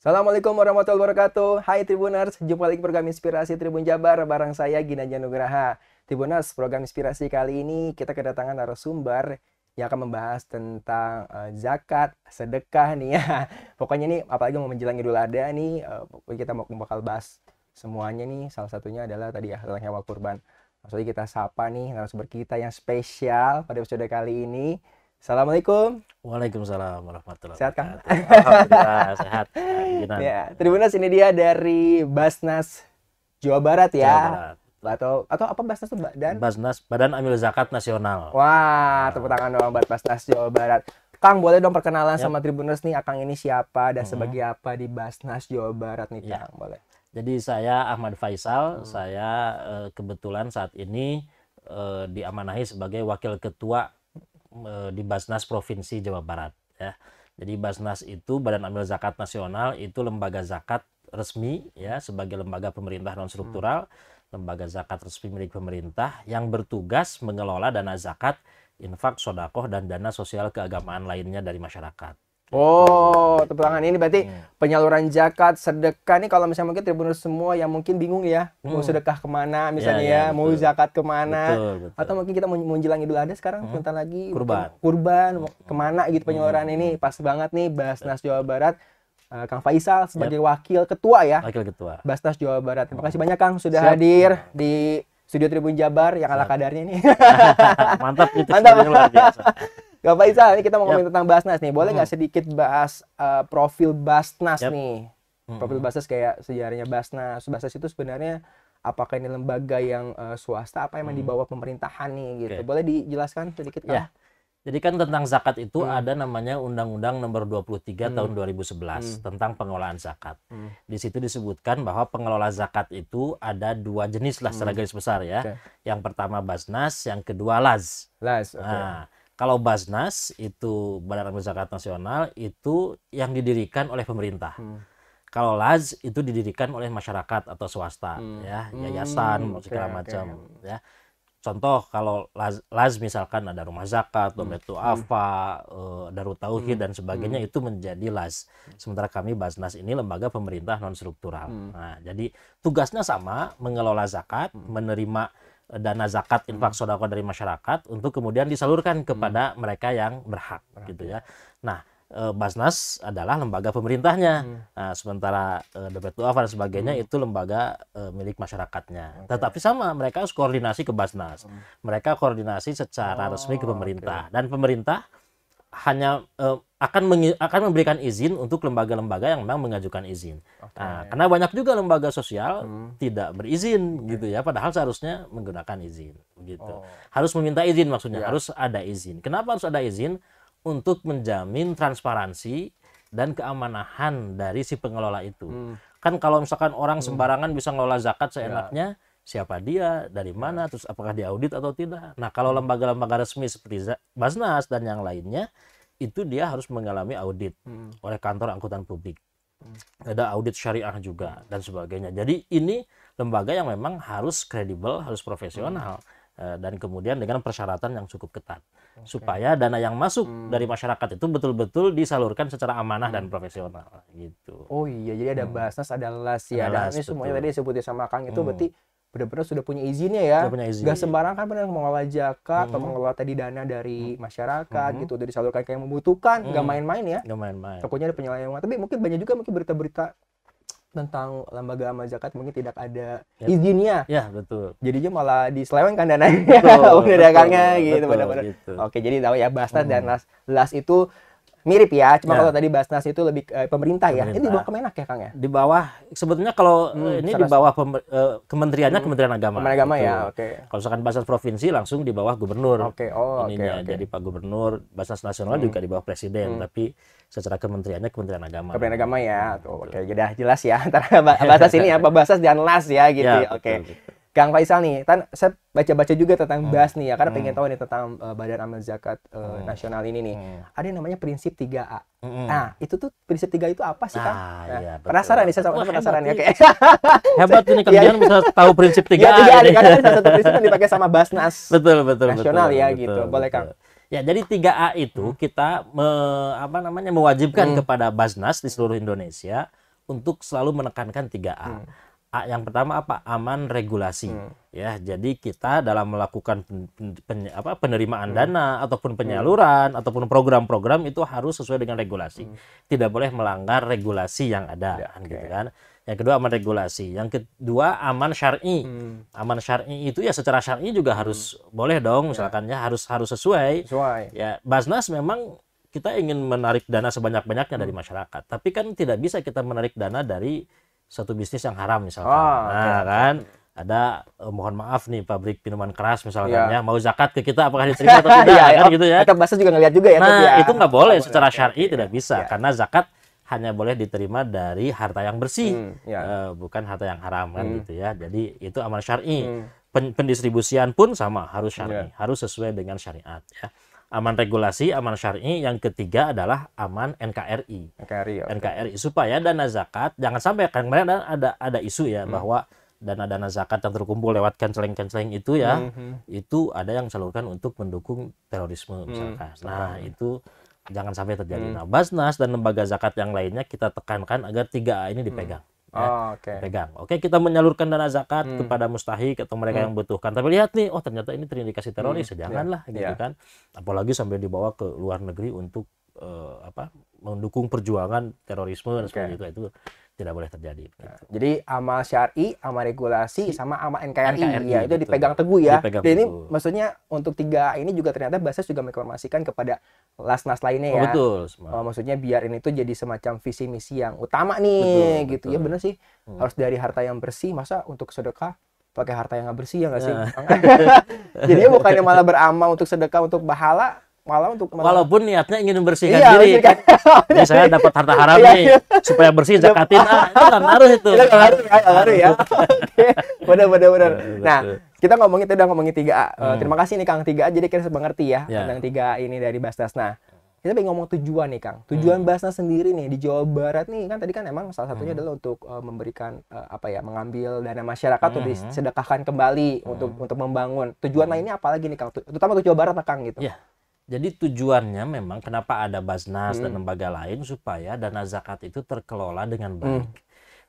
Assalamualaikum warahmatullahi wabarakatuh. Hai Tribuners, jumpa lagi program Inspirasi Tribun Jabar bareng saya Gina Nugraha. Tribuners, program Inspirasi kali ini kita kedatangan narasumber yang akan membahas tentang uh, zakat, sedekah nih ya. Pokoknya nih apalagi mau menjelang Idul Adha nih uh, kita mau bakal bahas semuanya nih. Salah satunya adalah tadi ya tentang hewan kurban. Maksudnya kita sapa nih narasumber kita yang spesial pada episode kali ini. Assalamualaikum. Waalaikumsalam warahmatullahi Sehat Kang? Alhamdulillah sehat. Nah, ya, Tribunas ini dia dari Basnas Jawa Barat ya. Jawa Barat. Atau atau apa Basnas dan Basnas Badan Amil Zakat Nasional. Wah, tepuk tangan dong buat Basnas Jawa Barat. Kang boleh dong perkenalan yep. Ya. sama Tribunus nih Akang ini siapa dan -hmm. sebagai apa di Basnas Jawa Barat nih ya. Kang boleh. Jadi saya Ahmad Faisal, hmm. saya eh, kebetulan saat ini eh, diamanahi sebagai wakil ketua di Basnas Provinsi Jawa Barat ya. Jadi Basnas itu Badan Amil Zakat Nasional itu lembaga zakat resmi ya sebagai lembaga pemerintah non struktural, hmm. lembaga zakat resmi milik pemerintah yang bertugas mengelola dana zakat, infak, sodakoh dan dana sosial keagamaan lainnya dari masyarakat. Oh, tepuk tangan ini berarti hmm. penyaluran zakat, sedekah nih kalau misalnya mungkin tribuners semua yang mungkin bingung ya hmm. mau sedekah kemana ya, misalnya ya, ya, ya mau zakat kemana betul, betul. atau mungkin kita mau menjelang Idul Adha sekarang hmm. sebentar lagi kurban kurban hmm. kemana gitu penyaluran hmm. ini pas banget nih Basnas Jawa Barat uh, Kang Faisal sebagai yep. wakil ketua ya wakil ketua Basnas Jawa Barat terima kasih oh. banyak Kang sudah Siap. hadir di studio Tribun Jabar yang ala kadarnya ini mantap itu mantap luar biasa Gak Pak Iza, ini kita mau ngomongin yep. tentang Basnas nih. Boleh nggak hmm. sedikit bahas uh, profil Basnas yep. nih? Profil Basnas kayak sejarahnya Basnas. Basnas itu sebenarnya apakah ini lembaga yang uh, swasta apa yang hmm. di pemerintahan nih gitu. Okay. Boleh dijelaskan sedikit kan? Ya. Jadi kan tentang zakat itu hmm. ada namanya Undang-Undang Nomor 23 hmm. tahun 2011 hmm. tentang pengelolaan zakat. Hmm. Di situ disebutkan bahwa pengelola zakat itu ada dua jenis lah mm. secara garis besar ya. Okay. Yang pertama Basnas, yang kedua las. Las. Okay. Nah, kalau Basnas itu Badan Amil Zakat Nasional itu yang didirikan oleh pemerintah. Hmm. Kalau Laz itu didirikan oleh masyarakat atau swasta hmm. ya, hmm, yayasan hmm, segala okay, macam okay. ya. Contoh kalau Laz, Laz misalkan ada rumah zakat, dompet hmm. apa, hmm. Eh, darut tauhid hmm. dan sebagainya hmm. itu menjadi Laz. Sementara kami Basnas ini lembaga pemerintah non struktural. Hmm. Nah, jadi tugasnya sama mengelola zakat, hmm. menerima dana zakat infak hmm. sodako dari masyarakat untuk kemudian disalurkan hmm. kepada hmm. mereka yang berhak, berhak gitu iya. ya. Nah e, Basnas adalah lembaga pemerintahnya, hmm. nah, sementara e, Dompet Doa dan sebagainya hmm. itu lembaga e, milik masyarakatnya. Okay. Tetapi sama mereka harus koordinasi ke Basnas, hmm. mereka koordinasi secara oh, resmi ke pemerintah okay. dan pemerintah hanya e, akan meng, akan memberikan izin untuk lembaga-lembaga yang memang mengajukan izin. Okay. Nah, karena banyak juga lembaga sosial hmm. tidak berizin okay. gitu ya, padahal seharusnya menggunakan izin gitu. Oh. Harus meminta izin maksudnya, yeah. harus ada izin. Kenapa harus ada izin? Untuk menjamin transparansi dan keamanahan dari si pengelola itu. Hmm. Kan kalau misalkan orang hmm. sembarangan hmm. bisa ngelola zakat ya. seenaknya, yeah siapa dia, dari ya. mana, terus apakah diaudit atau tidak. Nah, kalau hmm. lembaga-lembaga resmi seperti Basnas dan yang lainnya itu dia harus mengalami audit hmm. oleh kantor angkutan publik. Hmm. Ada audit syariah juga dan sebagainya. Jadi ini lembaga yang memang harus kredibel, harus profesional hmm. Eh, dan kemudian dengan persyaratan yang cukup ketat okay. supaya dana yang masuk hmm. dari masyarakat itu betul-betul disalurkan secara amanah hmm. dan profesional gitu. Oh iya, jadi ada hmm. basnas, ada las ya. Ada, las, ini semuanya betul. tadi disebutin sama Kang itu hmm. berarti benar-benar sudah punya izinnya ya. Sudah punya izin. Gak sembarang kan benar mengelola zakat hmm. atau mm-hmm. mengelola tadi dana dari mm-hmm. masyarakat hmm. gitu, dari salurkan kayak yang membutuhkan, hmm. gak main-main ya. Gak main-main. Takutnya ada penyelewengan. Tapi mungkin banyak juga mungkin berita-berita tentang lembaga amal zakat mungkin tidak ada ya. izinnya. Ya, betul. Jadinya malah diselewengkan dananya, betul, betul, dagangnya gitu benar-benar. Gitu. Oke, jadi tahu ya Basnas hmm. dan mm-hmm. Las Las itu mirip ya cuma ya. kalau tadi Basnas itu lebih eh, pemerintah, ya. pemerintah ya ini di bawah Kemenak ya Kang ya di bawah sebetulnya kalau eh, hmm, ini di bawah pemer, uh, kementeriannya hmm, Kementerian Agama Kementerian Agama gitu. ya oke okay. kalau misalkan Basnas provinsi langsung di bawah gubernur oke okay. oh oke okay, okay. jadi Pak Gubernur Basnas nasional hmm. juga di bawah presiden hmm. tapi secara kementeriannya Kementerian Agama. Kementerian Agama ya. Gitu. oke, okay. jadi jelas ya antara bahasa ini ya, basnas dan las ya gitu. Ya, ya oke. Okay. Kang Faisal nih, kan saya baca-baca juga tentang hmm. BAS nih ya, karena hmm. pengen tahu nih tentang uh, Badan Amal Zakat uh, hmm. Nasional ini nih. Hmm. Ada yang namanya prinsip 3A. Hmm. Nah, itu tuh prinsip 3 itu apa sih, Kang? Ah, nah, iya, penasaran nih, saya sama Wah, penasaran ya. hebat ini kemudian bisa tahu prinsip 3A. Ya, 3A nih, karena salah satu prinsip yang dipakai sama Basnas. Betul, betul, Nasional betul, ya betul, gitu. Betul, Boleh, Kang. Ya, jadi 3A itu hmm. kita me, apa namanya mewajibkan hmm. kepada Basnas di seluruh Indonesia untuk selalu menekankan 3A. Hmm yang pertama apa aman regulasi hmm. ya jadi kita dalam melakukan pen, pen, apa, penerimaan hmm. dana ataupun hmm. penyaluran hmm. ataupun program-program itu harus sesuai dengan regulasi hmm. tidak boleh melanggar regulasi yang ada ya, okay. gitu kan yang kedua aman regulasi yang kedua aman syari hmm. aman syari itu ya secara syari juga hmm. harus hmm. boleh dong ya. misalkan ya harus harus sesuai sesuai ya Basnas memang kita ingin menarik dana sebanyak-banyaknya hmm. dari masyarakat tapi kan tidak bisa kita menarik dana dari satu bisnis yang haram misalkan. Ah, nah, okay. kan ada eh, mohon maaf nih pabrik minuman keras misalnya, yeah. ya mau zakat ke kita apakah diterima atau tidak yeah, kan iya. gitu ya. Kita bahasa juga ngelihat juga ya. Nah, ya. itu nggak boleh oh, secara syar'i tidak bisa yeah. karena zakat hanya boleh diterima dari harta yang bersih, hmm, ya. bukan harta yang haram kan hmm. gitu ya. Jadi itu amal syar'i. Hmm. pendistribusian pun sama harus iya. syar'i, yeah. harus sesuai dengan syariat ya aman regulasi, aman syar'i, yang ketiga adalah aman NKRI. NKRI. Okay. NKRI supaya dana zakat jangan sampai kan, kemarin ada ada isu ya hmm. bahwa dana-dana zakat yang terkumpul lewat canceling-canceling itu ya, hmm. hmm, hmm. itu ada yang salurkan untuk mendukung terorisme hmm, misalkan. Hmm. Nah, itu jangan sampai terjadi. Hmm. Nah, Basnas dan lembaga zakat yang lainnya kita tekankan agar tiga a ini dipegang. Hmm Ya, oh, okay. pegang. Oke, kita menyalurkan dana zakat hmm. kepada mustahik atau mereka hmm. yang butuhkan. Tapi lihat nih, oh ternyata ini terindikasi teroris, hmm. janganlah yeah. gitu yeah. kan. Apalagi sampai dibawa ke luar negeri untuk uh, apa? mendukung perjuangan terorisme dan okay. sebagainya itu tidak boleh terjadi. Nah, jadi amal syari, amal regulasi, sama amal NKRI, NKRI ya itu dipegang teguh ya. Dipegang Dan teguh. ini maksudnya untuk tiga ini juga ternyata basis juga menginformasikan kepada las-nas lainnya oh, ya. betul. Oh, maksudnya biar ini tuh jadi semacam visi misi yang utama nih betul, gitu ya, betul. ya benar sih. Hmm. Harus dari harta yang bersih masa untuk sedekah pakai harta yang nggak bersih ya nggak sih? Jadi nah. Jadinya bukannya malah beramal untuk sedekah untuk bahala malah untuk malah. walaupun niatnya ingin membersihkan iya, diri kan saya dapat harta iya, haram nih iya. supaya bersih zakatin ah itu kan harus itu kan harus harus ya oke benar benar benar nah kita ngomongin tadi udah ngomongin 3A eh, hmm. terima kasih nih Kang 3A jadi kita mengerti ya yeah. tentang 3A ini dari Basnas nah kita pengen ngomong tujuan nih Kang tujuan hmm. Basnas sendiri nih di Jawa Barat nih kan tadi kan emang salah satunya hmm. adalah untuk uh, memberikan uh, apa ya mengambil dana masyarakat hmm. untuk disedekahkan kembali hmm. untuk untuk membangun tujuan hmm. lainnya apalagi nih Kang terutama untuk Jawa Barat nih Kang gitu yeah jadi tujuannya memang kenapa ada Basnas hmm. dan lembaga lain supaya dana zakat itu terkelola dengan hmm. baik. Hmm.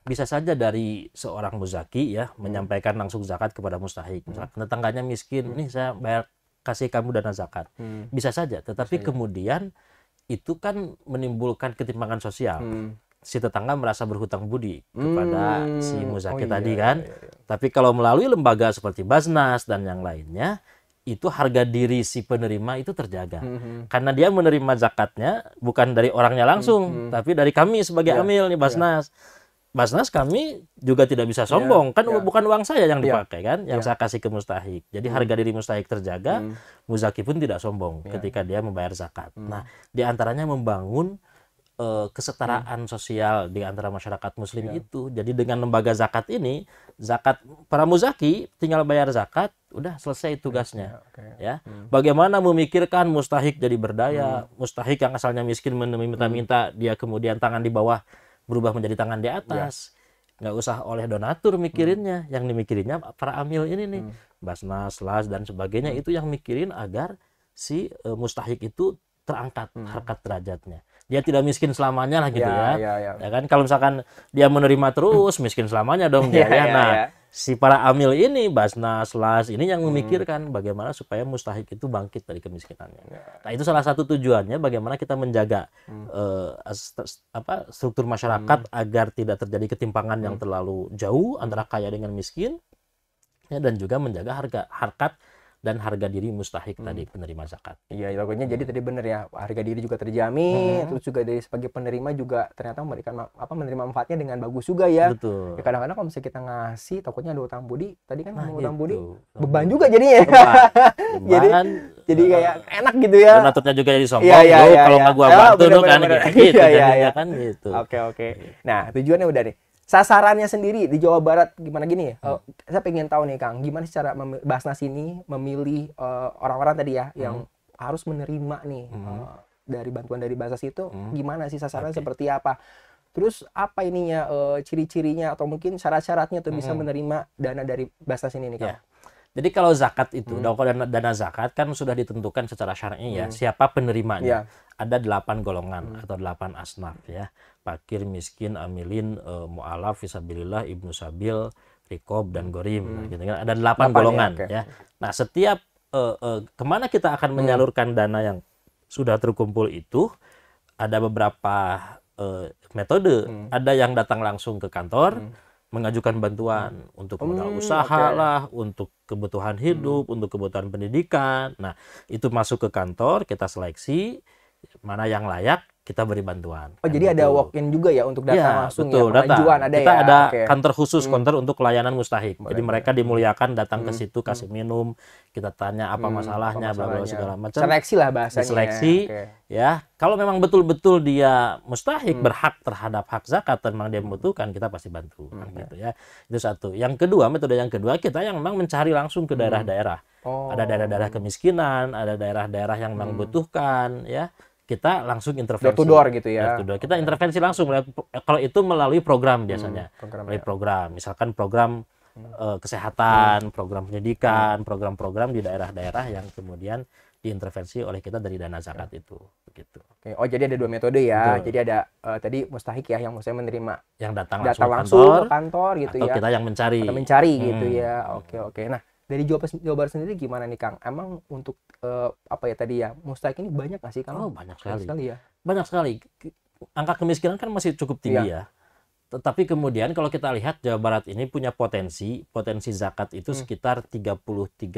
Bisa saja dari seorang muzaki ya hmm. menyampaikan langsung zakat kepada mustahik. Misalkan hmm. tetangganya miskin, hmm. nih saya bayar kasih kamu dana zakat. Hmm. Bisa saja, tetapi Bisa kemudian itu kan menimbulkan ketimpangan sosial. Hmm. Si tetangga merasa berhutang budi kepada hmm. si muzaki oh, iya, tadi iya, kan. Iya, iya. Tapi kalau melalui lembaga seperti Basnas dan yang lainnya itu harga diri si penerima itu terjaga mm-hmm. karena dia menerima zakatnya bukan dari orangnya langsung mm-hmm. tapi dari kami sebagai yeah. amil nih iya. Basnas yeah. Basnas kami juga tidak bisa iya, sombong yeah. kan yeah. bukan uang saya yang iya, dipakai yeah. kan yang yeah. saya kasih ke mustahik jadi mm-hmm. harga diri mustahik terjaga mm-hmm. muzaki pun tidak sombong yeah. ketika dia membayar zakat mm-hmm. nah diantaranya membangun uh, kesetaraan hmm. sosial di antara masyarakat muslim ya. itu. Jadi dengan lembaga zakat ini, zakat para muzaki tinggal bayar zakat, udah selesai tugasnya. Ya. Okay. ya. Hmm. Bagaimana memikirkan mustahik jadi berdaya, hmm. mustahik yang asalnya miskin meminta-minta hmm. dia kemudian tangan di bawah berubah menjadi tangan di ya. atas. Ya nggak usah oleh donatur mikirinnya hmm. yang dimikirinnya para amil ini nih hmm. basnas las dan sebagainya hmm. itu yang mikirin agar si e, mustahik itu terangkat hmm. harkat derajatnya dia tidak miskin selamanya lah gitu ya. Ya, ya, ya. ya kan kalau misalkan dia menerima terus miskin selamanya dong dia ya, ya. ya. Nah, ya, si para amil ini Basnas, Las ini yang hmm. memikirkan hmm. bagaimana supaya mustahik itu bangkit dari kemiskinannya. Ya. Nah, itu salah satu tujuannya bagaimana kita menjaga hmm. uh, apa struktur masyarakat hmm. agar tidak terjadi ketimpangan hmm. yang terlalu jauh antara kaya dengan miskin ya dan juga menjaga harga harkat dan harga diri mustahik hmm. tadi penerima zakat. Iya, iya pokoknya hmm. jadi tadi benar ya, harga diri juga terjamin, hmm. terus juga dari sebagai penerima juga ternyata memberikan apa menerima manfaatnya dengan bagus juga ya. Betul. Ya, kadang-kadang kalau misalnya kita ngasih takutnya ada utang budi, tadi kan nah, gitu. utang budi gitu. beban hmm. juga jadinya. Beban. jadi jadi kayak enak gitu ya. Penaturnya juga jadi sombong. Iya, iya, iya, kalau iya. nggak gua oh, bantu kan gitu. Iya, iya, iya, kan gitu. Oke, oke. Nah, tujuannya udah nih sasarannya sendiri di Jawa Barat gimana gini ya? Hmm. Oh, saya pengen tahu nih Kang, gimana cara Basnas ini memilih eh, orang-orang uh, orang tadi ya hmm. yang harus menerima nih hmm. uh, dari bantuan dari Basnas itu hmm. gimana sih sasarannya okay. seperti apa? Terus apa ininya uh, ciri-cirinya atau mungkin syarat-syaratnya tuh hmm. bisa menerima dana dari Basnas ini nih Kang? Yeah. Jadi kalau zakat itu, hmm. dana, dana zakat kan sudah ditentukan secara syar'i ya, hmm. siapa penerimanya. Yeah. Ada delapan golongan hmm. atau delapan asnaf ya. Pakir, miskin, amilin, e, mu'alaf, fisabilillah, ibnu sabil, rikob, dan gorim. Nah, hmm. Nah, gitu kan. Ada delapan ya, golongan ya, okay. ya. Nah setiap e, e, kemana kita akan hmm. menyalurkan hmm. dana yang sudah terkumpul itu, ada beberapa e, metode. Hmm. Ada yang datang langsung ke kantor, hmm mengajukan bantuan hmm. untuk hmm, modal hmm, usaha okay. lah, untuk kebutuhan hmm. hidup, hmm. untuk kebutuhan pendidikan. Nah, itu masuk ke kantor, kita seleksi mana yang layak, kita beri bantuan. Oh, kan jadi ada gitu. walk-in juga ya untuk datang iya, ya, langsung betul, ya, datang. ada kita ya. ada okay. kantor khusus, hmm. untuk layanan mustahik. Boleh, jadi mereka dimuliakan datang hmm. ke situ kasih hmm. minum, kita tanya apa hmm, masalahnya, masalahnya. segala macam. Seleksi lah bahasanya. Seleksi. Okay. Ya, kalau memang betul-betul dia mustahik hmm. berhak terhadap hak zakat dan memang dia hmm. membutuhkan, kita pasti bantu kan hmm. Ya. gitu ya. Itu satu. Yang kedua, metode yang kedua kita yang memang mencari langsung ke hmm. daerah-daerah. Hmm. Oh. Ada daerah-daerah kemiskinan, ada daerah-daerah yang memang hmm. membutuhkan ya kita langsung intervensi. Door to door gitu ya. Door to door. Kita intervensi langsung. Eh, kalau itu melalui program hmm, biasanya. Hmm, program, melalui ya. program. Misalkan program hmm. uh, kesehatan, hmm. program pendidikan, hmm. program-program di daerah-daerah yang kemudian diintervensi oleh kita dari dana zakat ya. itu begitu. Oke, oh jadi ada dua metode ya. Betul. Jadi ada uh, tadi mustahik ya yang saya menerima yang datang, datang langsung, langsung ke kantor, kantor gitu atau ya. kita yang mencari. Atau mencari gitu hmm. gitu ya. Oke, oke. Nah, dari Jawa, Barat sendiri gimana nih Kang? Emang untuk uh, apa ya tadi ya Mustahik ini banyak nggak sih Kang? Oh banyak sekali. Banyak sekali ya. Banyak sekali. Angka kemiskinan kan masih cukup tinggi ya. ya. Tetapi kemudian kalau kita lihat Jawa Barat ini punya potensi potensi zakat itu hmm. sekitar 33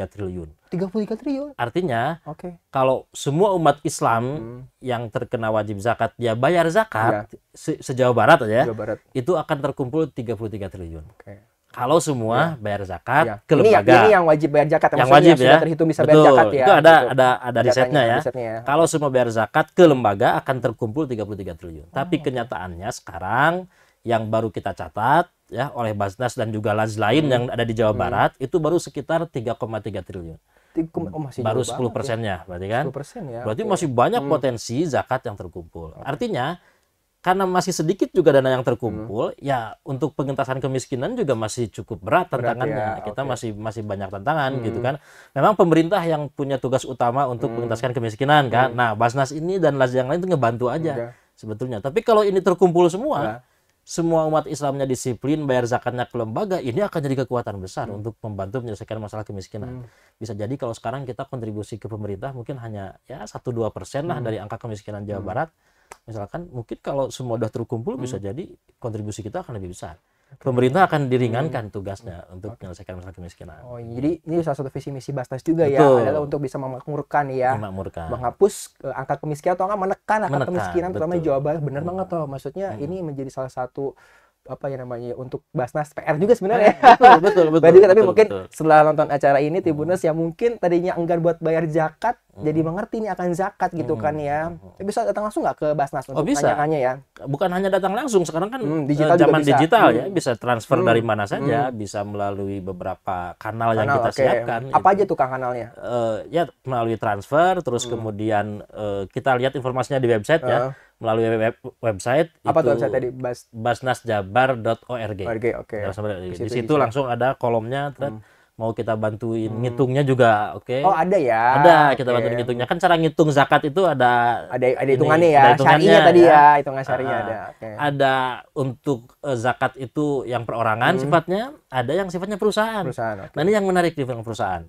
triliun. 33 triliun. Artinya okay. kalau semua umat Islam hmm. yang terkena wajib zakat dia bayar zakat ya. se Jawa barat aja. Jawa Barat. Itu akan terkumpul 33 triliun. Okay kalau semua ya. bayar zakat iya. ya. ke lembaga. Ini, ini yang wajib bayar zakat ya, yang, yang wajib ya. Sudah terhitung bisa Betul. bayar zakat ya. Itu ada Betul. Gitu. ada ada risetnya ya. risetnya ya. Kalau semua bayar zakat ke lembaga akan terkumpul 33 triliun. Oh. Tapi kenyataannya sekarang yang baru kita catat ya oleh Basnas dan juga Laz lain hmm. yang ada di Jawa hmm. Barat itu baru sekitar 3,3 triliun. Oh, masih baru 10 ya. persennya kan? ya. berarti kan? 10 ya. Berarti okay. masih banyak hmm. potensi zakat yang terkumpul. Okay. Artinya karena masih sedikit juga dana yang terkumpul, hmm. ya untuk pengentasan kemiskinan juga masih cukup berat tantangannya. ya, Kita okay. masih masih banyak tantangan gitu hmm. gitu kan. Memang pemerintah yang punya tugas utama untuk hmm. mengentaskan kemiskinan kan. Hmm. Nah, Basnas ini dan Lazia yang lain itu ngebantu aja Udah. sebetulnya. Tapi kalau ini terkumpul semua, nah. semua umat Islamnya disiplin bayar zakatnya ke lembaga, ini akan jadi kekuatan besar hmm. untuk membantu menyelesaikan masalah kemiskinan. Hmm. Bisa jadi kalau sekarang kita kontribusi ke pemerintah mungkin hanya ya satu dua persen lah hmm. dari angka kemiskinan Jawa hmm. Barat misalkan mungkin kalau semua sudah terkumpul hmm. bisa jadi kontribusi kita akan lebih besar okay. pemerintah akan diringankan hmm. tugasnya untuk menyelesaikan masalah kemiskinan oh hmm. jadi ini salah satu visi misi Basnas juga ya, Betul. ya adalah untuk bisa memakmurkan ya memakmurkan menghapus eh, angka kemiskinan atau enggak menekan angka menekan, kemiskinan terutama di Jawa Barat benar hmm. banget toh maksudnya hmm. ini menjadi salah satu apa ya namanya untuk Basnas PR juga sebenarnya. betul betul betul. betul tapi mungkin betul. setelah nonton acara ini hmm. Tribuners hmm. yang mungkin tadinya enggan buat bayar zakat hmm. jadi mengerti ini akan zakat gitu hmm. kan ya. Hmm. Bisa datang langsung nggak ke Basnas oh, untuk oh, bisa. tanya ya? Bukan hanya datang langsung, sekarang kan hmm, eh, digital zaman bisa. digital ya, hmm. ya, bisa transfer hmm. dari mana saja, hmm. bisa melalui beberapa kanal, kanal yang kita okay. siapkan. Apa gitu. aja tuh Kang kanalnya? Uh, ya melalui transfer terus hmm. kemudian uh, kita lihat informasinya di website uh. ya melalui web, website apa itu tuh website tadi Bas basnasjabar.org. Org, oke. Okay. Di situ, situ langsung ada kolomnya Hmm. Mau kita bantuin hmm. ngitungnya juga, oke? Okay? Oh ada ya. Ada kita okay. bantuin ngitungnya. Kan cara ngitung zakat itu ada ada ada hitungannya ini, ya. Ada hitungannya, tadi ya, ya. hitungan syarinya ah, ada. Okay. Ada untuk uh, zakat itu yang perorangan hmm. sifatnya, ada yang sifatnya perusahaan. Perusahaan. Okay. Nah ini yang menarik di perusahaan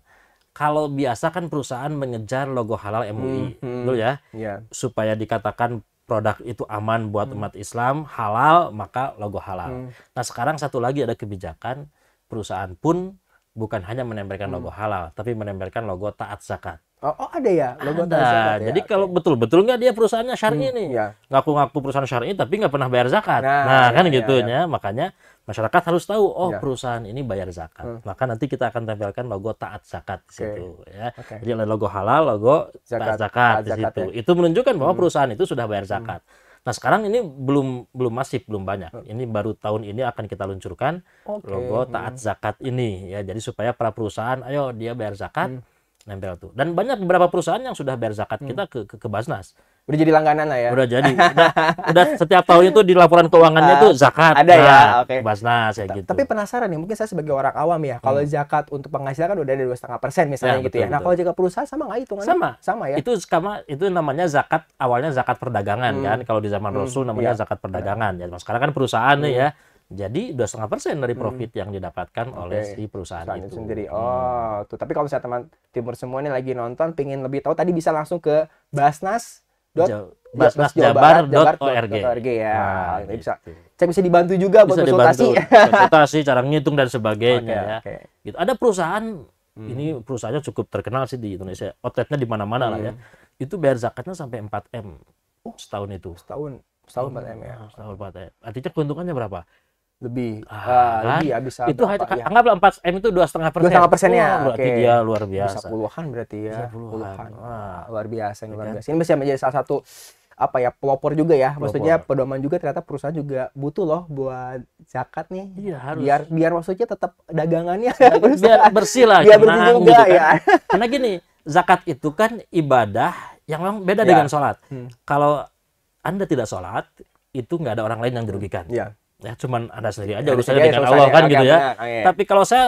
kalau biasa kan perusahaan mengejar logo halal MUI hmm, hmm, dulu ya yeah. supaya dikatakan produk itu aman buat hmm. umat Islam, halal, maka logo halal. Hmm. Nah, sekarang satu lagi ada kebijakan perusahaan pun bukan hanya menempelkan hmm. logo halal, tapi menempelkan logo taat zakat. Oh, oh ada ya logo ada. Zakat ya? Jadi okay. kalau betul betul nggak dia perusahaannya syar'i hmm, nih, ya. ngaku-ngaku perusahaan syar'i tapi nggak pernah bayar zakat. Nah, nah ya, kan ya, gitunya, ya. makanya masyarakat harus tahu oh ya. perusahaan ini bayar zakat. Hmm. Maka nanti kita akan tempelkan logo taat zakat di okay. situ ya. Okay. Jadi ada logo halal, logo zakat, taat zakat di situ. ya. Itu menunjukkan bahwa hmm. perusahaan itu sudah bayar hmm. zakat. Hmm. Nah sekarang ini belum belum masif belum banyak. Hmm. Ini baru tahun ini akan kita luncurkan okay. logo taat hmm. zakat ini ya. Jadi supaya para perusahaan, ayo dia bayar zakat. Hmm nempel tuh. Dan banyak beberapa perusahaan yang sudah bayar zakat hmm. kita ke, ke ke Basnas. Udah jadi langganan lah ya. Udah jadi. Udah, udah setiap tahun itu di laporan keuangannya uh, tuh zakat. Ada ya, nah, ya, oke. Okay. Basnas ya gitu. Tapi penasaran nih, mungkin saya sebagai orang awam ya, kalau hmm. zakat untuk penghasilan kan udah ada dua setengah persen misalnya ya, gitu ya. betul, ya. Nah kalau zakat perusahaan sama nggak hitungannya? Sama, sama ya. Itu sama, itu namanya zakat awalnya zakat perdagangan hmm. kan. Kalau di zaman hmm. Rasul namanya ya. zakat perdagangan ya. ya. Sekarang kan perusahaan hmm. nih ya jadi dua setengah persen dari hmm. profit hmm. yang didapatkan okay. oleh si perusahaan, perusahaan itu. sendiri. Oh, hmm. tuh. Tapi kalau misalnya teman timur semua ini lagi nonton, pingin lebih tahu, tadi bisa langsung ke Basnas. Dot, iya, basnasjabar.org ya. Nah, gitu. bisa cek bisa dibantu juga bisa buat konsultasi. Dibantu, konsultasi, cara ngitung dan sebagainya okay, ya. Okay. Gitu. Ada perusahaan hmm. ini perusahaannya cukup terkenal sih di Indonesia. Outletnya di mana-mana hmm. lah ya. Hmm. Itu bayar zakatnya sampai 4 M setahun itu. Setahun setahun 4 M ya. Setahun 4 M. Artinya keuntungannya berapa? lebih ah, uh, kan? lebih ya bisa itu berapa, ya? anggaplah 4 m itu dua setengah persen dua setengah persennya oh, berarti okay. dia luar biasa bisa puluhan berarti ya puluhan, puluhan. Wah. luar biasa ini ya luar kan? biasa ini bisa menjadi salah satu apa ya pelopor juga ya pelopor. maksudnya pedoman juga ternyata perusahaan juga butuh loh buat zakat nih iya, harus. biar biar maksudnya tetap dagangannya biar bersih lah biar bersih juga gitu ya. kan. ya karena gini zakat itu kan ibadah yang memang beda ya. dengan sholat hmm. kalau anda tidak sholat itu nggak ada orang lain yang hmm. dirugikan ya ya cuman ada sendiri aja urusannya kan ya, dengan Allah kan gitu ya. ya. Oh, iya. Tapi kalau saya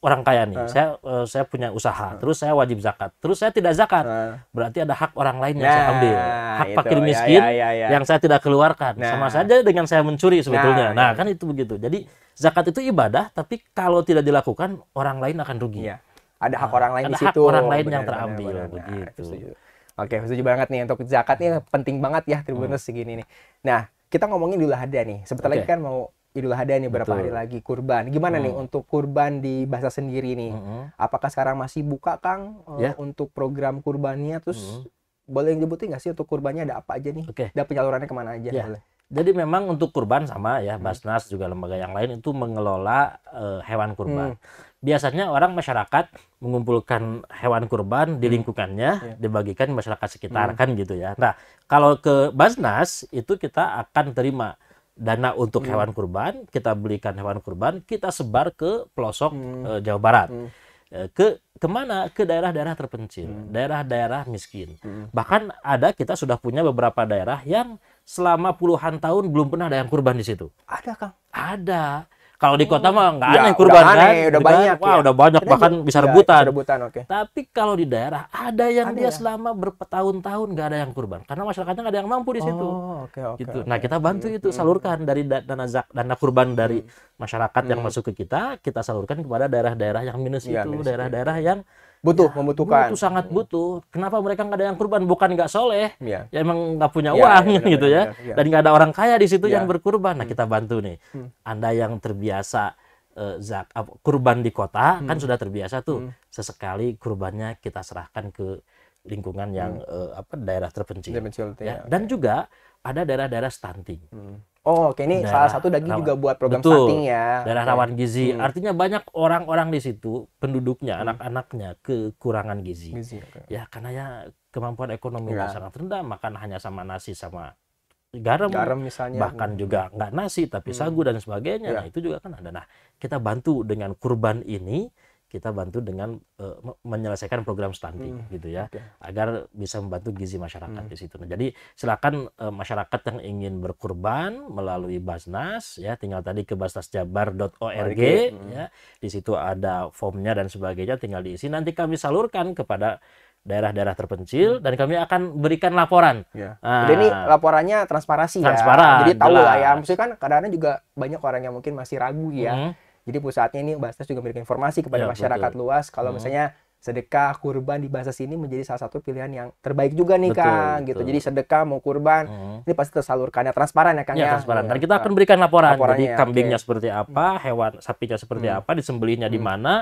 orang kaya nih, saya eh, saya punya usaha, terus saya wajib zakat, terus saya tidak zakat, berarti ada hak orang lain yang nah, saya ambil, hak fakir ya, ya, miskin yang saya tidak keluarkan, nah. sama saja dengan saya mencuri sebetulnya. Nah, nah kan itu begitu. Jadi zakat itu ibadah, tapi kalau tidak dilakukan orang lain akan rugi. Iya. Ada hak ah, orang lain ada di hak situ. orang lain yang terambil nah, begitu. Oke, setuju banget nih untuk zakat ini penting banget ya tribunus hmm. segini nih. Nah, kita ngomongin Idul Adha nih. Sebentar okay. lagi kan mau Idul Adha nih berapa hari lagi kurban. Gimana hmm. nih untuk kurban di bahasa sendiri nih? Hmm. Apakah sekarang masih buka Kang yeah. Ya. untuk program kurbannya terus hmm. boleh nyebutin nggak sih untuk kurbannya ada apa aja nih? Okay. Ada penyalurannya kemana aja? Yeah. Boleh. Jadi memang untuk kurban sama ya, hmm. Basnas juga lembaga yang lain itu mengelola uh, hewan kurban. Hmm biasanya orang masyarakat mengumpulkan hewan kurban di hmm. lingkungannya yeah. dibagikan masyarakat sekitar mm. kan gitu ya. Nah, kalau ke Basnas itu kita akan terima dana untuk mm. hewan kurban, kita belikan hewan kurban, kita sebar ke pelosok mm. eh, Jawa Barat. Mm. ke kemana ke daerah-daerah terpencil, hmm. daerah-daerah hmm. miskin. Hmm. Bahkan ada kita sudah punya beberapa daerah yang selama puluhan tahun belum pernah ada yang kurban di situ. Ada kang? Ada. Kalau di kota mah nggak ada ya, yang kurban udah kan? Udah gitu kan? banyak. Wah, ya. udah banyak bahkan bisa rebutan. Ya, rebutan okay. Tapi kalau di daerah ada yang ada dia ya? selama bertahun-tahun nggak ada yang kurban karena masyarakatnya nggak ada yang mampu di situ. Oh, okay, okay, gitu. Nah, kita bantu hmm, itu iya, salurkan iya. dari dana zak, dana kurban dari hmm. masyarakat hmm. yang masuk ke kita, kita salurkan kepada daerah-daerah yang minus ya, itu, daerah-daerah yang butuh ya, membutuhkan butuh sangat hmm. butuh kenapa mereka nggak ada yang kurban bukan nggak soleh ya, ya emang nggak punya ya, uang ya, gitu ya, ya. ya. dan nggak ada orang kaya di situ ya. yang berkurban nah hmm. kita bantu nih hmm. anda yang terbiasa uh, zak uh, kurban di kota hmm. kan sudah terbiasa tuh hmm. sesekali kurbannya kita serahkan ke lingkungan yang hmm. uh, apa daerah terpencil, ya. ya. dan okay. juga ada daerah-daerah stunting hmm. Oh, oke ini nah, salah satu daging rawan. juga buat program Betul, stunting ya. Daerah okay. rawan gizi. Hmm. Artinya banyak orang-orang di situ penduduknya, hmm. anak-anaknya kekurangan gizi. gizi okay. Ya karena ya kemampuan ekonomi ya. sangat rendah, makan hanya sama nasi sama garam, garam misalnya. bahkan hmm. juga nggak nasi tapi hmm. sagu dan sebagainya. Nah, ya. Nah itu juga kan ada. Nah kita bantu dengan kurban ini kita bantu dengan uh, menyelesaikan program stunting hmm. gitu ya okay. agar bisa membantu gizi masyarakat hmm. di situ. Nah, jadi silakan uh, masyarakat yang ingin berkurban melalui Basnas ya tinggal tadi ke basnasjabar.org hmm. ya. Di situ ada formnya dan sebagainya tinggal diisi nanti kami salurkan kepada daerah-daerah terpencil hmm. dan kami akan berikan laporan. Ya. Nah, Jadi ini laporannya transparasi, ya. transparan, ya. Jadi tahu lah ya. Maksudnya kan kadang-kadang juga banyak orang yang mungkin masih ragu ya. Hmm jadi pusatnya ini Basnas juga memberikan informasi kepada ya, masyarakat betul. luas kalau hmm. misalnya sedekah kurban di bahasa ini menjadi salah satu pilihan yang terbaik juga nih betul, kang betul. gitu jadi sedekah mau kurban hmm. ini pasti tersalurkannya ya transparan ya kang ya, ya transparan dan iya. kita akan berikan laporan Laporannya, jadi kambingnya okay. seperti apa hmm. hewan sapinya seperti hmm. apa disembelihnya hmm. di mana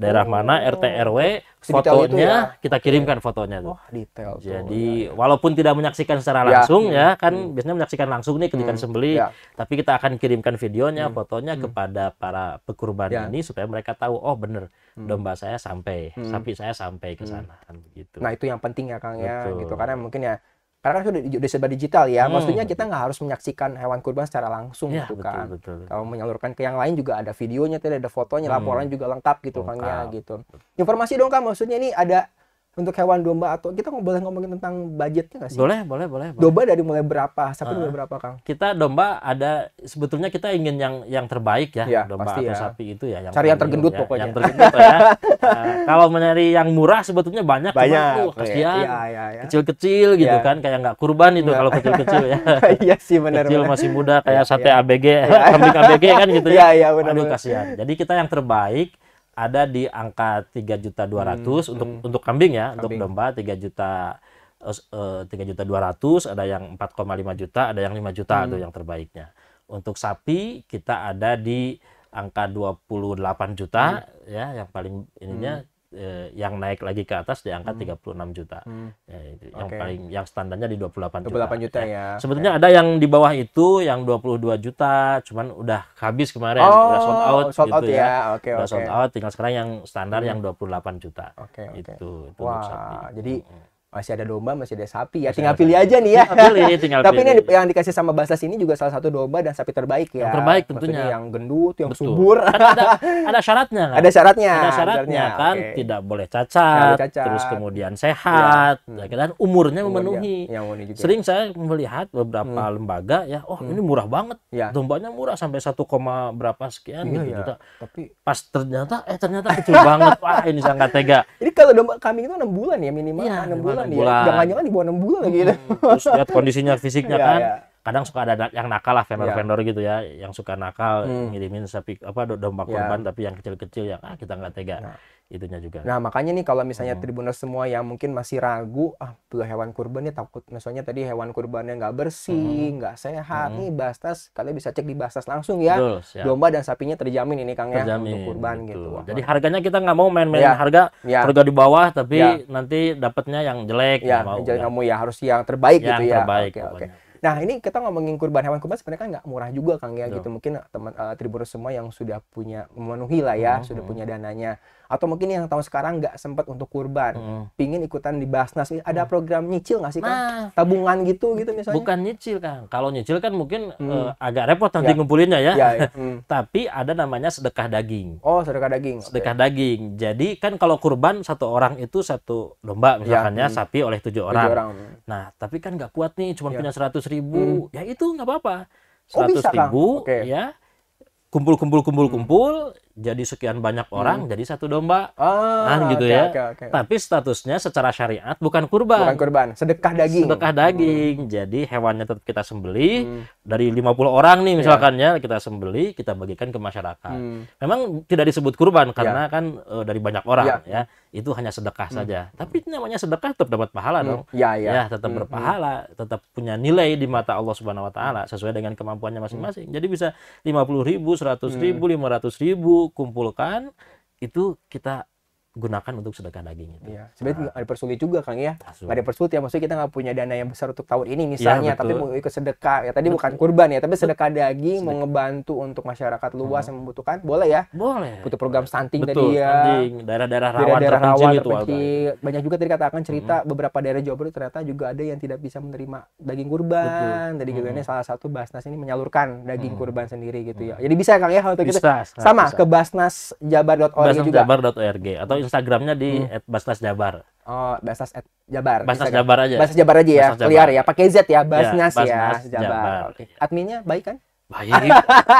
daerah oh. mana RT RW fotonya ya. kita kirimkan fotonya tuh. Oh, detail. Tuh, Jadi ya, walaupun tidak menyaksikan secara ya, langsung ya, ya kan hmm. biasanya menyaksikan langsung nih ketika hmm. sembeli, ya. tapi kita akan kirimkan videonya, hmm. fotonya hmm. kepada para pekurban ya. ini supaya mereka tahu oh bener hmm. domba saya sampai, hmm. sapi saya sampai ke hmm. sana hmm. gitu. Nah, itu yang penting ya Kang ya gitu. Betul. gitu karena mungkin ya karena kan sudah, sudah serba digital ya hmm. maksudnya kita nggak harus menyaksikan hewan kurban secara langsung ya, gitu kan betul, betul. kalau menyalurkan ke yang lain juga ada videonya tidak ada fotonya hmm. laporan juga lengkap gitu lengkap. kan ya gitu informasi dong kan maksudnya ini ada untuk hewan domba atau kita boleh ngomongin tentang budgetnya nggak sih? Boleh, boleh, boleh. Domba boleh. dari mulai berapa sampai uh, berapa kang? Kita domba ada sebetulnya kita ingin yang yang terbaik ya, ya domba pasti atau ya. sapi itu ya. Yang Cari yang tergendut ya, pokoknya. Yang tergendut ya. Uh, kalau mencari yang murah sebetulnya banyak. Banyak. Cuman, oh, kasihan. ya, ya, iya. Kecil-kecil ya. gitu iya. kan, kayak nggak kurban itu kalau kecil-kecil ya. iya sih benar. Kecil masih muda kayak ya, sate ya. ABG, iya. kambing ABG kan gitu ya. Iya, iya benar. Aduh kasihan. Jadi kita yang terbaik ada di angka tiga juta dua hmm, ratus hmm. untuk hmm. untuk kambing ya, kambing. untuk domba 3 juta eh, eh, tiga juta dua ratus ada yang empat koma lima juta ada yang lima juta hmm. yang terbaiknya untuk sapi kita ada di angka dua puluh delapan juta hmm. ya yang paling ininya hmm eh, yang naik lagi ke atas di angka hmm. 36 juta. Hmm. Ya, itu okay. yang paling yang standarnya di 28 28 juta juta ya. ya. Sebetulnya okay. ada yang di bawah itu yang 22 juta, cuman udah habis kemarin, oh, udah sold out sold gitu out ya. ya. Okay, udah okay. sold out, tinggal sekarang yang standar hmm. yang 28 juta. Oke, okay, okay. Itu itu Wah, jadi hmm masih ada domba, masih ada sapi ya. Masih tinggal ada. pilih aja nih ya. Tinggal pilih, tinggal Tapi pilih. ini yang dikasih sama Basas sini juga salah satu domba dan sapi terbaik ya. Yang terbaik tentunya. Maksudnya yang gendut, yang Betul. subur. Kan ada, ada syaratnya kan? Ada syaratnya. Ada syaratnya kan okay. tidak boleh cacat, cacat, terus kemudian iya. sehat, hmm. ya. Hmm. dan umurnya memenuhi. Ya. ya. juga. Sering saya melihat beberapa hmm. lembaga ya, oh hmm. ini murah banget. Ya. Dombanya murah sampai 1, berapa sekian ya, gitu. Ya. Juta. Gitu. Tapi pas ternyata eh ternyata kecil banget. Wah, ini sangat tega. Jadi kalau domba kambing itu 6 bulan ya minimal ya, 6 bulan bulan, ya. jangan-jangan di bawah enam bulan lagi gitu. Hmm. terus lihat kondisinya fisiknya yeah, kan yeah. kadang suka ada yang nakal lah vendor-vendor yeah. gitu ya yang suka nakal hmm. ngirimin sapi apa domba iya. korban tapi yang kecil-kecil yang ah kita nggak tega nah itunya juga. Nah makanya nih kalau misalnya hmm. tribuners semua yang mungkin masih ragu, ah tuh hewan kurban ya takut misalnya tadi hewan kurbannya nggak bersih, hmm. nggak hmm. sehat, hmm. nih Bastas kalian bisa cek di Bastas langsung ya. Betul, Domba dan sapinya terjamin ini Kang ya terjamin, untuk kurban betul. gitu. Jadi harganya kita nggak mau main-main ya, harga, ya. harga di bawah tapi ya. nanti dapatnya yang jelek. Ya, yang jelek kamu ya. ya harus yang terbaik yang gitu ya. Terbaik, oke, oke. Nah ini kita ngomongin kurban hewan kurban sebenarnya kan nggak murah juga Kang ya betul. gitu mungkin teman uh, eh, tribuners semua yang sudah punya memenuhi lah ya hmm. sudah hmm. punya dananya atau mungkin yang tahun sekarang nggak sempat untuk kurban hmm. pingin ikutan di Basnas ada hmm. program nyicil nggak sih kan tabungan gitu gitu misalnya bukan nyicil kan kalau nyicil kan mungkin hmm. uh, agak repot nanti ya. ngumpulinnya ya, ya, ya. Hmm. tapi ada namanya sedekah daging oh sedekah daging sedekah okay. daging jadi kan kalau kurban satu orang itu satu domba ya, misalkan ya. hmm. sapi oleh tujuh orang. tujuh orang nah tapi kan nggak kuat nih cuma ya. punya seratus ribu hmm. ya itu nggak apa-apa seratus oh, ribu kan? okay. ya kumpul kumpul kumpul hmm. kumpul jadi sekian banyak hmm. orang hmm. jadi satu domba oh, nah, gitu okay, ya okay, okay. tapi statusnya secara syariat bukan kurban bukan kurban sedekah daging sedekah daging hmm. jadi hewannya tetap kita sembelih hmm dari 50 orang nih iya. misalkan yeah. ya kita sembeli kita bagikan ke masyarakat. Hmm. Memang tidak disebut kurban iya. karena yeah. kan e, dari banyak orang yeah. ya itu hanya sedekah hmm. saja. Tapi namanya sedekah tetap dapat pahala hmm. dong. Ya, yeah. ya tetap hmm. berpahala, hmm. tetap punya nilai di mata Allah Subhanahu wa taala sesuai dengan kemampuannya masing-masing. Hmm. Jadi bisa 50 ribu, 100 ribu, hmm. 500 ribu kumpulkan itu kita gunakan untuk sedekah daging itu. Iya. Sebenarnya nah. dipersulit juga Kang ya. Nggak dipersulit ya maksudnya kita nggak punya dana yang besar untuk tahun ini iya, misalnya ya, tapi mau ikut sedekah ya tadi betul. bukan kurban ya tapi sedekah daging sedekah. mau ngebantu untuk masyarakat luas hmm. yang membutuhkan boleh ya. Boleh. Butuh program stunting betul, tadi ya. Stunting daerah-daerah rawan, daerah rawan Itu, banyak juga tadi katakan cerita hmm. beberapa daerah Jawa Barat ternyata juga ada yang tidak bisa menerima daging kurban. Betul. Tadi hmm. Ini mhm. salah satu Basnas ini menyalurkan daging hmm. kurban sendiri gitu hmm. ya. Mhm. Jadi bisa Kang ya untuk kita. Sama ke ke basnasjabar.org juga. Basnasjabar.org atau Instagramnya di hmm. @basnasjabar. Oh, Basnas at Jabar. Basnas Jabar ya? aja. Basnas Jabar aja ya. Basnas Liar ya, pakai Z ya, ya Basnas ya, Basnas ya. Jabar. Jabar. Oke. Okay. Adminnya baik kan? Baik.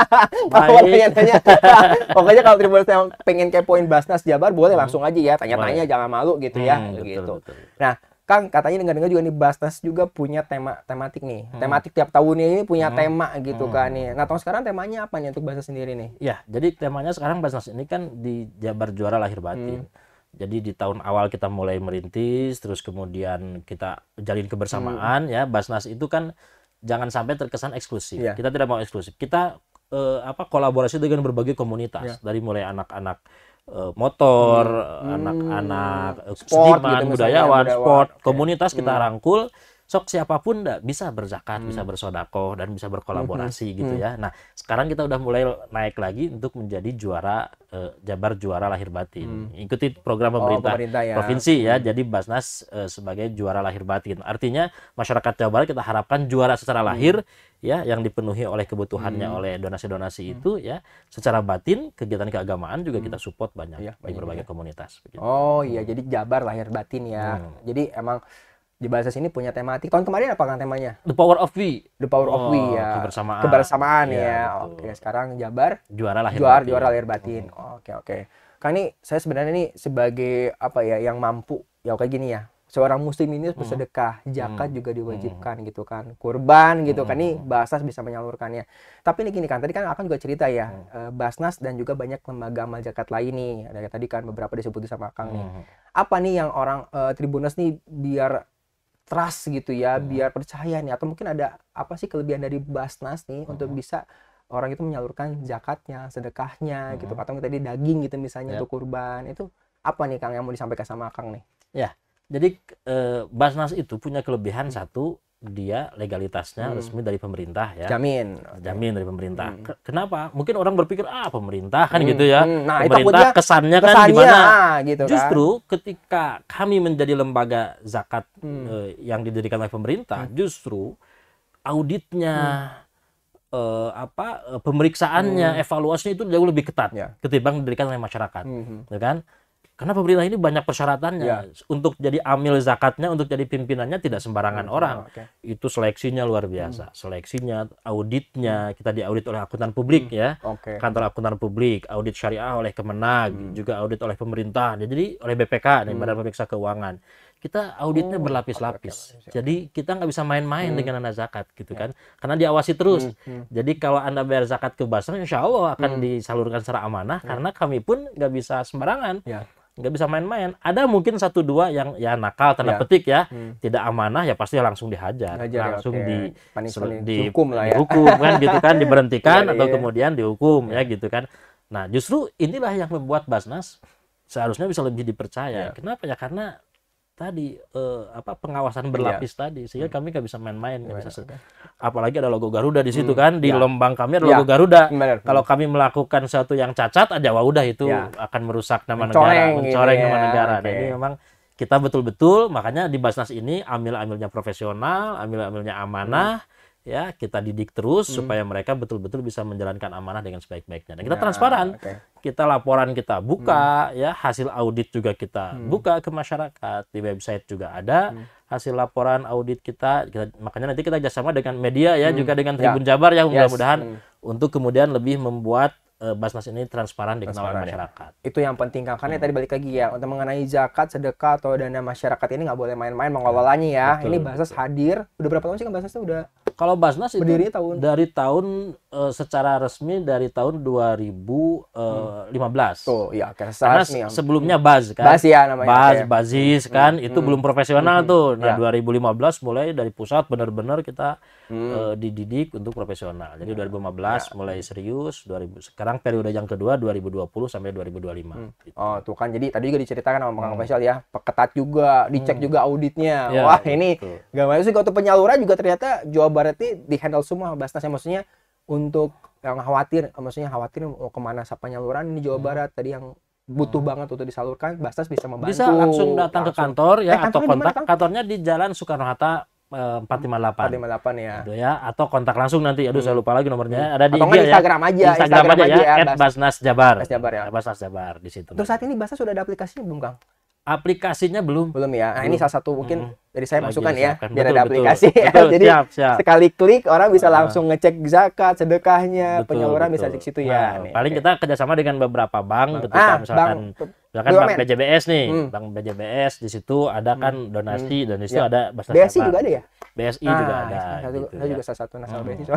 baik. tanya. Pokoknya kalau tribunus yang pengen kepoin Basnas Jabar boleh hmm. langsung aja ya, tanya-tanya jangan malu gitu ya, hmm, gitu. Betul, betul. Nah, Kang katanya dengar-dengar juga nih Basnas juga punya tema tematik nih. Hmm. Tematik tiap tahunnya ini punya hmm. tema gitu hmm. kan nih. Nah, tahun sekarang temanya apa nih untuk Basnas sendiri nih? Ya, jadi temanya sekarang Basnas ini kan di Jabar Juara lahir batin. Hmm. Jadi di tahun awal kita mulai merintis, terus kemudian kita jalin kebersamaan hmm. ya. Basnas itu kan jangan sampai terkesan eksklusif. Yeah. Kita tidak mau eksklusif. Kita eh, apa kolaborasi dengan berbagai komunitas yeah. dari mulai anak-anak uh, motor, hmm. anak-anak hmm. hmm. sport, gitu seniman, gitu, budayawan, budayawan, sport, okay. komunitas kita hmm. rangkul sok siapapun da, eh, bisa berzakat, hmm. bisa bersodako dan bisa berkolaborasi hmm. hmm. gitu ya. Hmm. Nah sekarang kita udah mulai naik lagi untuk menjadi juara eh, Jabar juara lahir batin. Hmm. Ikuti program oh, pemerintah, oh, pemerintah ya. provinsi ya. Hmm. Jadi Basnas eh, sebagai juara lahir batin. Artinya masyarakat Jawa Barat kita harapkan juara secara hmm. lahir hmm. ya yang dipenuhi oleh kebutuhannya hmm. oleh donasi-donasi hmm. itu ya. Secara batin kegiatan keagamaan juga hmm. kita support banyak, ya, banyak di berbagai ya. komunitas. Oh iya jadi Jabar lahir batin ya. Hmm. Jadi emang di bahasa ini punya tematik. Tahun kemarin apa kan temanya? The Power of We. The Power oh, of We oh, ya. Kebersamaan. Kebersamaan iya, ya. ya. Oke, sekarang Jabar juara lahir juara, Juara lahir batin. Mm-hmm. Oke, hmm. oke. Okay, okay. Kan ini saya sebenarnya ini sebagai apa ya yang mampu ya kayak gini ya. Seorang muslim ini mm-hmm. bersedekah, hmm. zakat hmm. juga diwajibkan hmm. gitu kan. Kurban gitu hmm. kan ini mm-hmm. Basnas bisa menyalurkannya. Tapi ini gini kan, tadi kan akan juga cerita ya hmm. Basnas dan juga banyak lembaga amal zakat lain nih. Ada tadi kan beberapa disebut sama Kang hmm. nih. Apa nih yang orang uh, eh, Tribunas nih biar trust gitu ya hmm. biar percaya nih atau mungkin ada apa sih kelebihan dari Basnas nih hmm. untuk iya. bisa orang itu menyalurkan zakatnya sedekahnya hmm. gitu atau tadi daging gitu misalnya yep. untuk kurban itu apa nih Kang yang mau disampaikan sama Kang nih ya jadi eh, Basnas itu punya kelebihan hmm. satu dia legalitasnya hmm. resmi dari pemerintah ya. Jamin. Jamin dari pemerintah. Hmm. Kenapa? Mungkin orang berpikir ah pemerintah kan hmm. gitu ya. Hmm. Nah, pemerintah itu kesannya, kesannya kan gimana? Ah, gitu kan. justru kan? ketika kami menjadi lembaga zakat hmm. eh, yang didirikan oleh pemerintah, hmm. justru auditnya hmm. Eh, apa eh, pemeriksaannya, hmm. evaluasinya itu jauh lebih ketat ya. ketimbang didirikan oleh masyarakat. Hmm. hmm. Ya kan? Karena pemerintah ini banyak persyaratannya. Ya. Untuk jadi amil zakatnya, untuk jadi pimpinannya tidak sembarangan hmm, orang. Okay. Itu seleksinya luar biasa. Hmm. Seleksinya, auditnya, kita diaudit oleh akuntan publik hmm. ya. Okay. Kantor akuntan publik, audit syariah oleh Kemenag, hmm. juga audit oleh pemerintah, ya, jadi oleh BPK, hmm. Badan Pemeriksa Keuangan. Kita auditnya oh, berlapis-lapis. Okay, okay. Jadi kita nggak bisa main-main hmm. dengan anak zakat gitu ya. kan. Karena diawasi terus. Hmm. Hmm. Jadi kalau Anda bayar zakat ke Basra, insya Allah akan hmm. disalurkan secara amanah. Hmm. Karena kami pun nggak bisa sembarangan. Yeah nggak bisa main-main. Ada mungkin satu dua yang ya nakal tanda ya. petik ya, hmm. tidak amanah ya pasti langsung dihajar, Hajar, ya, langsung ya, di, Panik -panik. di hukum lah ya. Dihukum kan gitu kan diberhentikan ya, atau iya. kemudian dihukum ya. ya gitu kan. Nah, justru inilah yang membuat Basnas seharusnya bisa lebih dipercaya. Ya. Kenapa ya? Karena tadi eh, apa pengawasan iya. berlapis yeah. tadi sehingga hmm. kami nggak bisa main-main nggak apalagi ada logo Garuda di situ hmm. kan di yeah. lembang kami ada logo yeah. Garuda kalau kami melakukan sesuatu yang cacat aja wah ya udah itu yeah. akan merusak nama negara gitu mencoreng nama ya. negara nah, okay. jadi memang kita betul-betul makanya di Basnas ini ambil-ambilnya profesional, ambil-ambilnya amanah, hmm. ya kita didik terus hmm. supaya mereka betul-betul bisa menjalankan amanah dengan sebaik-baiknya. Dan kita ya, transparan. Okay kita laporan kita buka hmm. ya hasil audit juga kita hmm. buka ke masyarakat di website juga ada hmm. hasil laporan audit kita, kita makanya nanti kita kerjasama dengan media ya hmm. juga dengan ya. Tribun ya. Jabar ya mudah-mudahan yes. hmm. untuk kemudian lebih membuat Eh, Basnas ini transparan dikenal oleh ya. masyarakat. Ya. Itu yang penting kan? Karena hmm. tadi balik lagi ya untuk mengenai zakat, sedekah atau dana masyarakat ini nggak boleh main-main mengelolanya ya. Betul. Ini Basnas hadir. Udah berapa tahun sih kan Basnas udah? Kalau Basnas berdiri itu tahun dari tahun uh, secara resmi dari tahun 2015. Hmm. Eh, tuh, iya, ya Karena nih, sebelumnya Baz kan. Baz ya namanya. Baz, ya. Bazis hmm, kan hmm, itu hmm. belum profesional hmm, hmm. tuh. Nah, ya. 2015 mulai dari pusat benar-benar kita hmm. uh, dididik untuk profesional. Jadi ya. 2015 ya. mulai serius, 2000 sekarang sekarang periode yang kedua 2020 sampai 2025. Hmm. Gitu. Oh, tuh kan jadi tadi juga diceritakan sama Kang hmm. Faisal ya, peketat juga, dicek hmm. juga auditnya. Ya, Wah, ini enggak gak sih untuk penyaluran juga ternyata Jawa Barat ini dihandle semua Basnas ya maksudnya untuk yang khawatir, maksudnya khawatir mau kemana penyaluran ini Jawa hmm. Barat tadi yang butuh hmm. banget untuk disalurkan, Basnas bisa membantu. Bisa langsung datang langsung. ke kantor ya eh, atau kontak. kantornya di Jalan Soekarno Hatta 458. Eh, delapan ya. Aduh ya, atau kontak langsung nanti. Aduh hmm. saya lupa lagi nomornya. Hmm. Ada di atau IG ya. Instagram ya. aja. Instagram, Instagram aja, aja ya, @basnas Jabar. Basnas Jabar ya. Basnas Jabar ya. di situ. Terus saat ini Basnas sudah ada aplikasinya belum, Kang? aplikasinya belum belum ya nah, ini salah satu mungkin hmm. dari saya masukan masukkan ya betul, biar ada aplikasi ya. betul, betul, jadi siap, siap. sekali klik orang bisa uh, langsung ngecek zakat sedekahnya betul, penyaluran betul. bisa di situ nah, ya ah, paling okay. kita kerjasama dengan beberapa bank ketika gitu, ah, misalkan bank, misalkan ya BUMN. Bank BJBS nih, hmm. Bank BJBS di situ ada kan hmm. donasi hmm. dan di situ ya. ada bahasa BSI juga ada ya? BSI nah, juga ada. Gitu Saya gitu, ya. juga salah satu nasabah hmm. BSI. gitu.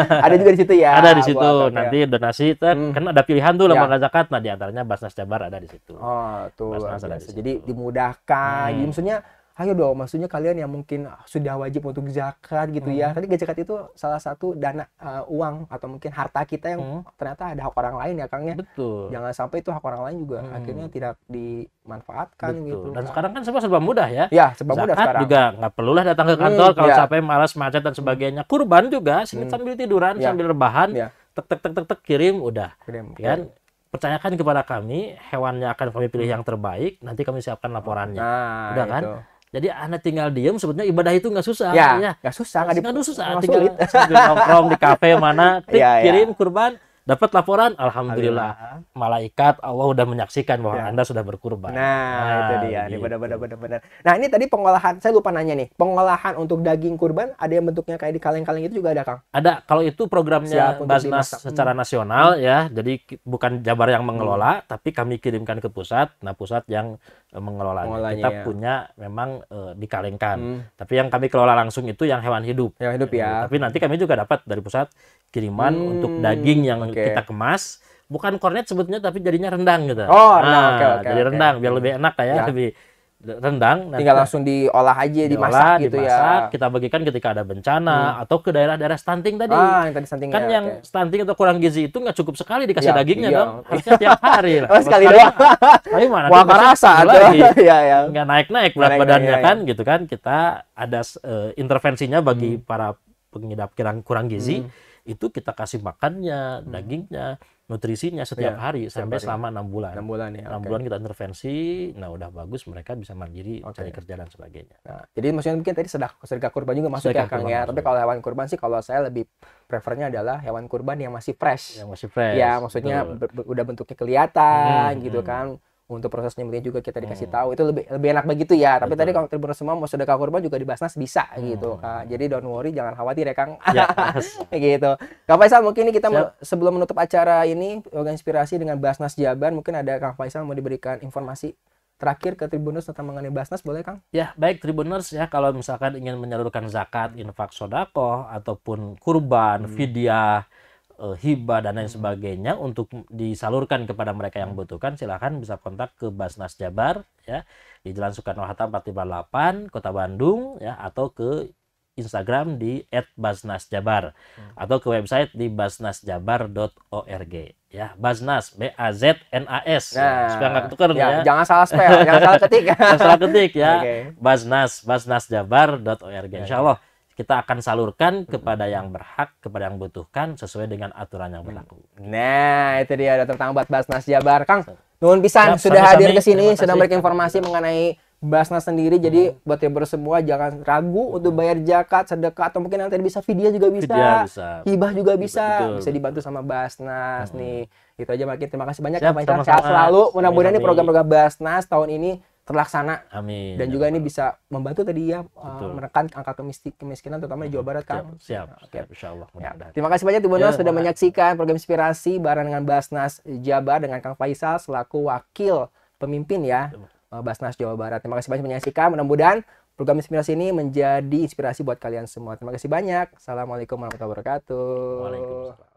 ada juga di situ ya. Ada di situ. Nanti ya. donasi ter, hmm. kan ada pilihan tuh lembaga ya. zakat. Nah, di antaranya Basnas Jabar ada di situ. Oh, tuh. Basnas ada di situ. Jadi dimudahkan. Hmm. Jadi maksudnya ayo dong maksudnya kalian yang mungkin sudah wajib untuk zakat gitu ya. hmm. ya tadi zakat itu salah satu dana uh, uang atau mungkin harta kita yang hmm. ternyata ada hak orang lain ya Kang ya betul jangan sampai itu hak orang lain juga hmm. akhirnya tidak dimanfaatkan betul. gitu dan sekarang kan semua serba mudah ya ya serba zakat mudah sekarang juga nggak perlu lah datang ke hmm, kantor hmm, kalau ya. sampai malas macet dan sebagainya kurban juga sini hmm. sambil tiduran ya. sambil rebahan ya. tek tek tek tek tek kirim udah kirim, ya kan percayakan kepada kami hewannya akan kami pilih hmm. yang terbaik nanti kami siapkan laporannya nah, udah kan jadi anda tinggal diem, sebetulnya ibadah itu nggak susah. Ya, iya. nggak ya. susah, nggak susah. Tinggal sulit. nongkrong di kafe mana, klik, ya, ya. kirim kurban, dapat laporan alhamdulillah malaikat Allah udah menyaksikan bahwa Ya. Anda sudah berkurban. Nah, itu ah, dia. gitu. benar-benar benar-benar. Nah, ini tadi pengolahan. Saya lupa nanya nih. Pengolahan untuk daging kurban ada yang bentuknya kayak di kaleng-kaleng itu juga ada, Kang? Ada kalau itu programnya Basnas secara secara hmm. nasional hmm. ya. Jadi bukan Jabar yang mengelola hmm. tapi kami kirimkan ke pusat. Nah, pusat yang eh, mengelola. Kita ya. punya memang e, dikalengkan. Hmm. Tapi yang kami kelola langsung itu yang hewan hidup. Hewan hidup eh, ya. Tapi nanti kami juga dapat dari pusat kiriman hmm. untuk daging yang okay. kita kemas bukan kornet sebetulnya tapi jadinya rendang gitu oh nah, okay, okay, jadi okay. rendang biar hmm. lebih enak ya, ya. lebih rendang nah, tinggal langsung diolah aja diolah, dimasak gitu ya. dimasak, ya kita bagikan ketika ada bencana hmm. atau ke daerah-daerah stunting tadi ah, yang tadi stunting kan ya, yang okay. stunting atau kurang gizi itu nggak cukup sekali dikasih ya, dagingnya iya. dong harusnya tiap hari lah oh, sekali doang tapi mana Wah, kerasa lagi ya, ya. nggak naik-naik berat naik, badannya naik, ya, ya. kan gitu kan kita ada uh, intervensinya bagi hmm. para pengidap kurang kurang gizi hmm itu kita kasih makannya, hmm. dagingnya, nutrisinya setiap ya, hari sampai hari. selama enam bulan. Enam bulan ya. Enam okay. bulan kita intervensi, nah udah bagus mereka bisa mandiri okay. cari kerja dan sebagainya. Nah, jadi maksudnya mungkin tadi sedekah sedekah kurban juga masuk ya Kang ya. Tapi kalau hewan kurban sih kalau saya lebih prefernya adalah hewan kurban yang masih fresh. Yang masih fresh. Ya, maksudnya udah bentuknya kelihatan hmm, gitu hmm. kan untuk proses nyembelih juga kita dikasih hmm. tahu itu lebih lebih enak begitu ya tapi Betul. tadi kalau tribun semua mau sedekah kurban juga di Basnas bisa hmm. gitu uh, jadi don't worry jangan khawatir ya Kang ya, gitu Kang Faisal mungkin ini kita sebelum menutup acara ini inspirasi dengan Basnas Jabar mungkin ada Kang Faisal mau diberikan informasi terakhir ke tribunus tentang mengenai Basnas boleh Kang? Ya baik Tribuners ya kalau misalkan ingin menyalurkan zakat, infak sodako ataupun kurban, hmm. fidyah uh, hibah dan lain sebagainya untuk disalurkan kepada mereka yang butuhkan silahkan bisa kontak ke Basnas Jabar ya di Jalan Soekarno Hatta delapan Kota Bandung ya atau ke Instagram di @basnasjabar hmm. atau ke website di basnasjabar.org ya Basnas B A Z N A S ya, nah, ya, nggak tuker ya, ya jangan salah spell jangan salah ketik jangan salah ketik ya okay. Basnas basnasjabar.org Insyaallah Allah kita akan salurkan kepada yang berhak, kepada yang butuhkan sesuai dengan aturan yang berlaku. Mm. Nah, itu dia Dr. Tang buat Basnas Jabar. Kang, nuhun pisan Siap, sudah hadir ke sini, sudah memberikan informasi mengenai Basnas sendiri. Jadi hmm. buat yang semua jangan ragu untuk bayar zakat, sedekah atau mungkin nanti bisa video juga bisa. Vidya bisa. Hibah juga bisa. Betul. Bisa dibantu sama Basnas hmm. nih. Itu aja makin terima kasih banyak Siap, Sehat selalu. Mudah-mudahan ini program-program Basnas tahun ini terlaksana. Amin. Dan juga ini bisa membantu tadi ya eh, Betul. menekan angka kemiskinan terutama di Jawa Barat kan. Siap. Oke. Okay. Allah Ya. Terima kasih banyak Ibu ya, sudah sudah menyaksikan program inspirasi bareng dengan Basnas Jabar dengan Kang Faisal selaku wakil pemimpin ya eh, Basnas Jawa Barat. Terima kasih banyak menyaksikan. Mudah-mudahan program inspirasi ini menjadi inspirasi buat kalian semua. Terima kasih banyak. Assalamualaikum warahmatullahi wabarakatuh. Waalaikumsalam.